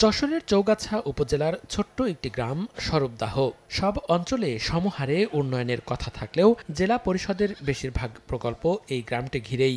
যশোরের চৌগাছা উপজেলার ছোট্ট একটি গ্রাম সরবদাহ সব অঞ্চলে সমহারে উন্নয়নের কথা থাকলেও জেলা পরিষদের বেশিরভাগ প্রকল্প এই গ্রামটি ঘিরেই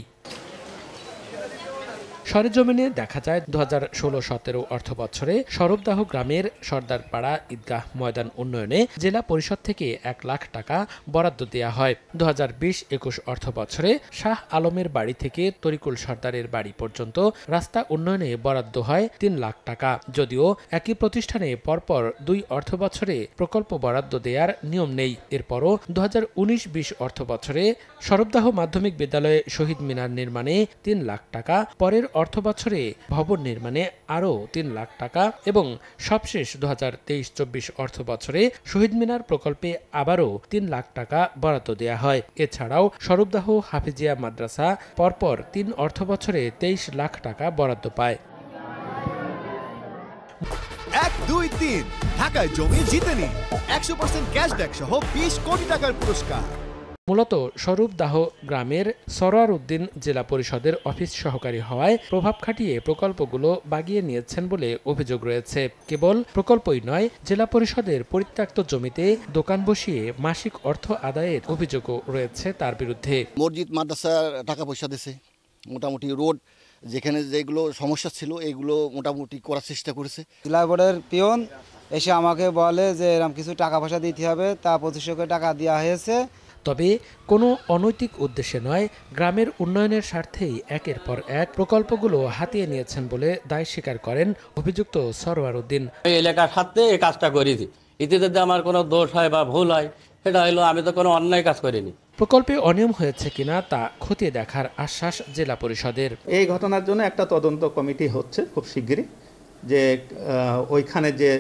সরেজমিনে দেখা যায় দু হাজার ষোলো সতেরো অর্থ বছরে সরবদাহ গ্রামের সর্দারপাড়া ঈদগাহ ময়দান উন্নয়নে জেলা পরিষদ থেকে এক লাখ টাকা বরাদ্দ দেওয়া হয় দু হাজার বিশ একুশ অর্থ বছরে শাহ আলমের বাড়ি থেকে তরিকুল সর্দারের বাড়ি পর্যন্ত রাস্তা উন্নয়নে বরাদ্দ হয় তিন লাখ টাকা যদিও একই প্রতিষ্ঠানে পরপর দুই অর্থ বছরে প্রকল্প বরাদ্দ দেওয়ার নিয়ম নেই এরপরও দু হাজার উনিশ বিশ অর্থ বছরে সরবদাহ মাধ্যমিক বিদ্যালয়ে শহীদ মিনার নির্মাণে তিন লাখ টাকা পরের অর্থ বছরে ভবন নির্মাণে আরও তিন লাখ টাকা এবং সবশেষ দু হাজার তেইশ চব্বিশ অর্থ বছরে শহীদ মিনার প্রকল্পে আবারও তিন লাখ টাকা বরাদ্দ দেয়া হয় এছাড়াও সরবদাহ হাফিজিয়া মাদ্রাসা পরপর তিন অর্থ বছরে তেইশ লাখ টাকা বরাদ্দ পায় এক দুই তিন ঢাকায় জমি জিতেনি একশো পার্সেন্ট ক্যাশব্যাক সহ বিশ কোটি টাকার পুরস্কার মূলত স্বরূপদাহ গ্রামের সরোয়ার উদ্দিন জেলা পরিষদের অফিস সহকারী হওয়ায় প্রভাব খাটিয়ে প্রকল্পগুলো বাগিয়ে নিয়েছেন বলে অভিযোগ রয়েছে কেবল প্রকল্পই নয় জেলা পরিষদের পরিত্যক্ত জমিতে দোকান বসিয়ে মাসিক অর্থ আদায়ের অভিযোগও রয়েছে তার বিরুদ্ধে মসজিদ মাদ্রাসা টাকা পয়সা দিছে মোটামুটি রোড যেখানে যেগুলো সমস্যা ছিল এগুলো মোটামুটি করার চেষ্টা করেছে জেলা বোর্ডের পিয়ন এসে আমাকে বলে যে এরকম কিছু টাকা পয়সা দিতে হবে তা পঁচিশশো টাকা দেওয়া হয়েছে তবে কোনো অনৈতিক উদ্দেশ্যে নয় গ্রামের উন্নয়নের স্বার্থেই একের পর এক প্রকল্পগুলো হাতিয়ে নিয়েছেন বলে দায় স্বীকার করেন অভিযুক্ত সরোয়ার উদ্দিন এই এলাকার স্বার্থে এই কাজটা করেছি এতে যদি আমার কোনো দোষ হয় বা ভুল হয় সেটা হলো আমি তো কোনো অন্যায় কাজ করিনি প্রকল্পে অনিয়ম হয়েছে কিনা তা খতিয়ে দেখার আশ্বাস জেলা পরিষদের এই ঘটনার জন্য একটা তদন্ত কমিটি হচ্ছে খুব শিগগিরই যে ওইখানে যে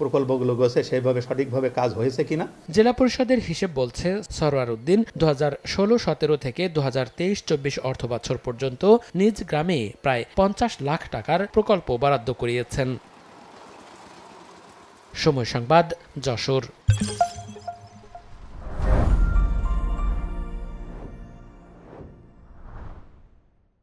প্রকল্পগুলো গেছে সেইভাবে সঠিকভাবে কাজ হয়েছে কিনা জেলা পরিষদের হিসেব বলছে সরওয়ার উদ্দিন দু হাজার ষোলো সতেরো থেকে দু হাজার তেইশ চব্বিশ অর্থ বছর পর্যন্ত নিজ গ্রামে প্রায় পঞ্চাশ লাখ টাকার প্রকল্প বরাদ্দ করিয়েছেন সময় সংবাদ যশোর